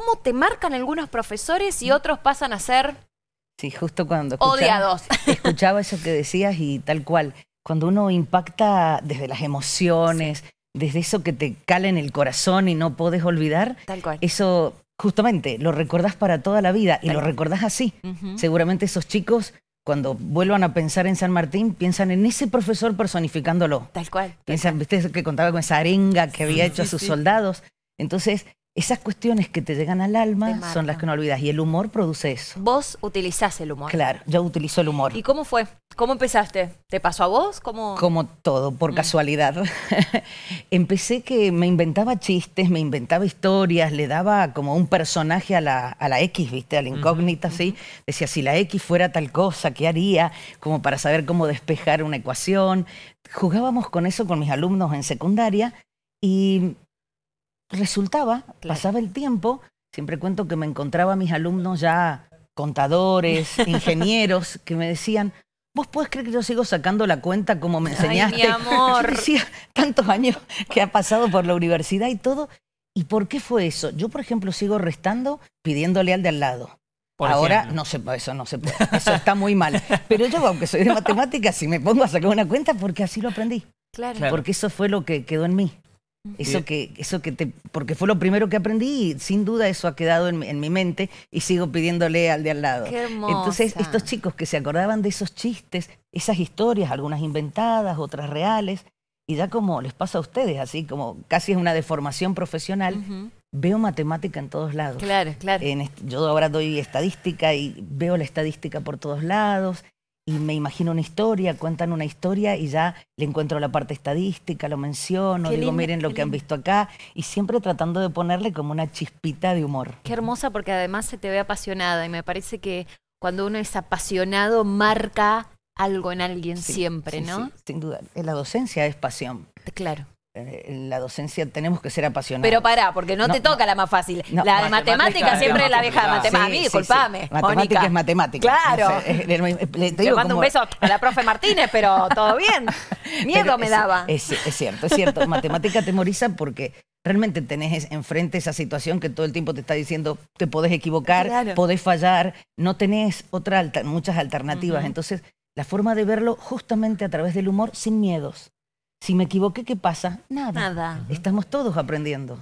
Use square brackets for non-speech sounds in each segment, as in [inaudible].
cómo te marcan algunos profesores y otros pasan a ser sí, justo cuando odiados. [laughs] Escuchaba eso que decías y tal cual. Cuando uno impacta desde las emociones, desde eso que te cala en el corazón y no podés olvidar, tal cual. eso justamente lo recordás para toda la vida y lo recordás así. Seguramente esos chicos cuando vuelvan a pensar en San Martín, piensan en ese profesor personificándolo. Tal cual. Piensan, viste, que contaba con esa arenga que había hecho a sus soldados. Entonces, esas cuestiones que te llegan al alma son las que no olvidas y el humor produce eso. Vos utilizás el humor. Claro, yo utilizo el humor. ¿Y cómo fue? ¿Cómo empezaste? ¿Te pasó a vos? ¿Cómo? Como todo, por mm. casualidad. [laughs] Empecé que me inventaba chistes, me inventaba historias, le daba como un personaje a la, a la X, ¿viste? A la incógnita, ¿sí? Decía, si la X fuera tal cosa, ¿qué haría? Como para saber cómo despejar una ecuación. Jugábamos con eso con mis alumnos en secundaria y resultaba, pasaba el tiempo, siempre cuento que me encontraba a mis alumnos ya contadores, [laughs] ingenieros, que me decían, ¿Vos puedes creer que yo sigo sacando la cuenta como me enseñaste? [laughs] tantos años que ha pasado por la universidad y todo. ¿Y por qué fue eso? Yo, por ejemplo, sigo restando pidiéndole al de al lado. Ahora no sé eso no se eso está muy mal. Pero yo, aunque soy de matemáticas, si me pongo a sacar una cuenta porque así lo aprendí. Claro. Porque eso fue lo que quedó en mí. Eso que, eso que te, porque fue lo primero que aprendí y sin duda eso ha quedado en, mi mente y sigo pidiéndole al de al lado. Qué Entonces, estos chicos que se acordaban de esos chistes, esas historias, algunas inventadas, otras reales, y ya como les pasa a ustedes, así como casi es una deformación profesional, veo matemática en todos lados. Claro, claro. yo ahora doy estadística y veo la estadística por todos lados y me imagino una historia, cuentan una historia y ya le encuentro la parte estadística, lo menciono, digo, miren lo que han visto acá, y siempre tratando de ponerle como una chispita de humor. Qué hermosa porque además se te ve apasionada y me parece que cuando uno es apasionado marca algo en alguien siempre, ¿no? sin duda, la docencia es pasión. Claro. Eh, la docencia tenemos que ser apasionados. Pero pará, porque no, te toca la más fácil. la de matemática, siempre la vieja de matemática. a mí, disculpame. Matemática es matemática. Claro. le, te mando un beso a la profe Martínez, pero todo bien. [laughs] Miedo me daba. Es, cierto, es cierto. matemática temoriza porque realmente tenés enfrente esa situación que todo el tiempo te está diciendo te podés equivocar, podés fallar, no tenés otra muchas alternativas. Entonces, la forma de verlo justamente a través del humor sin miedos. Si me equivoqué, ¿qué pasa? Nada. Nada. Estamos todos aprendiendo.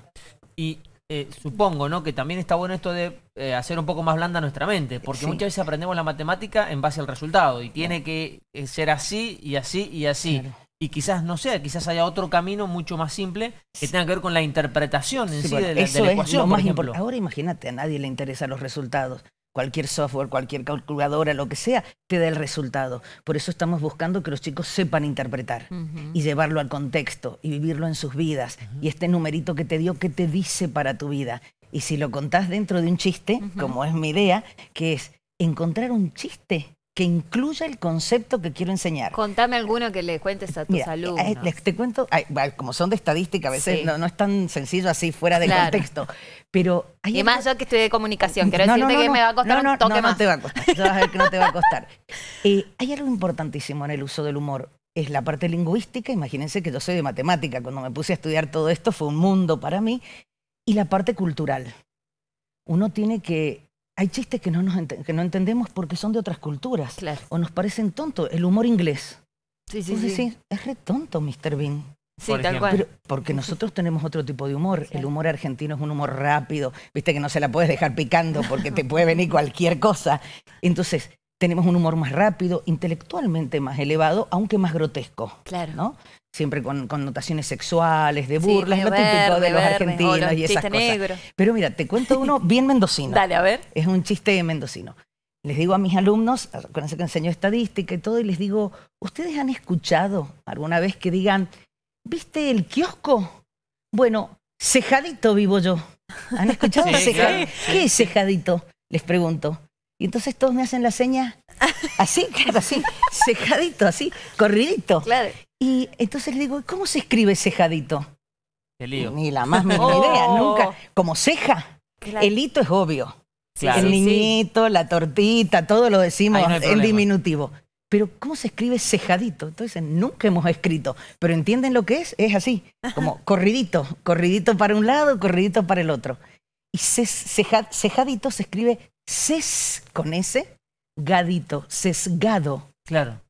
Y eh, supongo, ¿no? Que también está bueno esto de eh, hacer un poco más blanda nuestra mente, porque muchas veces aprendemos la matemática en base al resultado y tiene que eh, ser así y así y así. Y quizás no sea, quizás haya otro camino mucho más simple que tenga que ver con la interpretación en sí, de, la, ecuación, Ahora imagínate, a nadie le interesan los resultados cualquier software, cualquier calculadora, lo que sea, te da el resultado. Por eso estamos buscando que los chicos sepan interpretar y llevarlo al contexto y vivirlo en sus vidas. Y este numerito que te dio, ¿qué te dice para tu vida? Y si lo contás dentro de un chiste, como es mi idea, que es encontrar un chiste que incluya el concepto que quiero enseñar. Contame alguno que le cuentes a tus salud. Eh, alumnos. te cuento, como son de estadística, a veces no, es tan sencillo así fuera de contexto. Pero hay y yo que estoy de comunicación, quiero decirte que me va a costar un toque No, te va a costar, no te va a costar. hay algo importantísimo en el uso del humor. Es la parte lingüística, imagínense que yo soy de matemática, cuando me puse a estudiar todo esto fue un mundo para mí, y la parte cultural. Uno tiene que hay chistes que no, nos que no entendemos porque son de otras culturas. O nos parecen tontos. El humor inglés. Sí, sí, sí. es re tonto, Mr. Bean. Sí, tal cual. porque nosotros tenemos otro tipo de humor. El humor argentino es un humor rápido. Viste que no se la puedes dejar picando porque te puede venir cualquier cosa. Entonces, tenemos un humor más rápido, intelectualmente más elevado, aunque más grotesco. Claro. ¿no? siempre con connotaciones sexuales, de burlas, típico de los argentinos y esas Pero mira, te cuento uno [laughs] bien mendocino. Dale, a ver. Es un chiste mendocino. Les digo a mis alumnos, con que enseño estadística y todo, y les digo, ¿ustedes han escuchado alguna vez que digan, ¿viste el kiosco? Bueno, cejadito vivo yo. ¿Han escuchado [laughs] ¿Qué es cejadito? Les pregunto. Y entonces todos me hacen la seña así, [laughs] claro, así, cejadito, así, corridito. Claro. Y entonces le digo, ¿cómo se escribe cejadito? El Ni la más mínima [laughs] oh. idea, nunca. Como ceja. El hito es obvio. El niñito, la tortita, todo lo decimos en diminutivo. Pero ¿cómo se escribe cejadito? Entonces nunca hemos escrito. Pero ¿entienden lo que es? Es así, como corridito. Corridito para un lado, corridito para el otro. Y cejadito se escribe ses, con ese, gadito, sesgado. Claro.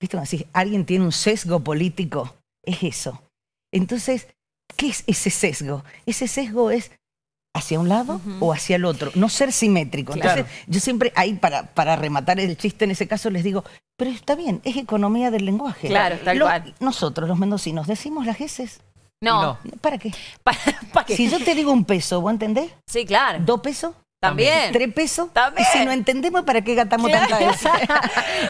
¿Viste cuando alguien tiene un sesgo político? Es eso. Entonces, ¿qué es ese sesgo? Ese sesgo es hacia un lado o hacia el otro, no ser simétrico. Entonces, yo siempre ahí para, para rematar el chiste en ese caso les digo, pero está bien, es economía del lenguaje. Claro, tal Nosotros, los mendocinos, decimos las heces. No. [laughs] ¿Para qué? Si yo te digo un peso, ¿vos entendés? Sí, claro. ¿Dos pesos? También. ¿Tres pesos? También. si no entendemos, ¿para qué gastamos tanta heces? [laughs]